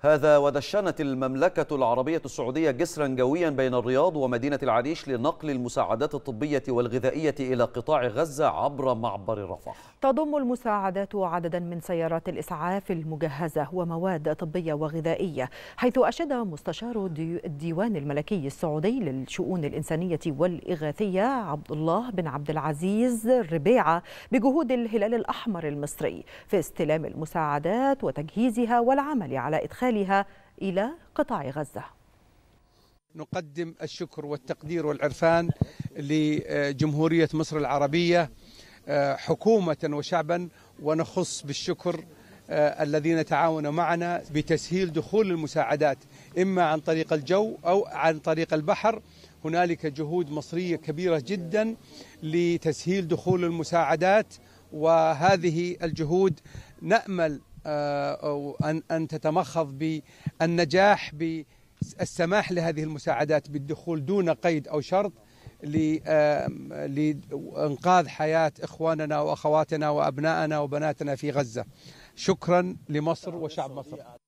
هذا ودشنت المملكة العربية السعودية جسرا جويا بين الرياض ومدينة العريش لنقل المساعدات الطبية والغذائية إلى قطاع غزة عبر معبر رفح تضم المساعدات عددا من سيارات الإسعاف المجهزة ومواد طبية وغذائية حيث أشاد مستشار الديوان الملكي السعودي للشؤون الإنسانية والإغاثية عبد الله بن عبد العزيز الربيعة بجهود الهلال الأحمر المصري في استلام المساعدات وتجهيزها والعمل على إدخال وإرسالها إلى قطاع غزة نقدم الشكر والتقدير والعرفان لجمهورية مصر العربية آه، حكومة وشعبا ونخص بالشكر آه، الذين تعاونوا معنا بتسهيل دخول المساعدات إما عن طريق الجو أو عن طريق البحر هنالك جهود مصرية كبيرة جدا لتسهيل دخول المساعدات وهذه الجهود نأمل آه، أو أن, أن تتمخض بالنجاح بالسماح لهذه المساعدات بالدخول دون قيد أو شرط لإنقاذ حياة إخواننا وأخواتنا وأبنائنا وبناتنا في غزة شكرا لمصر وشعب مصر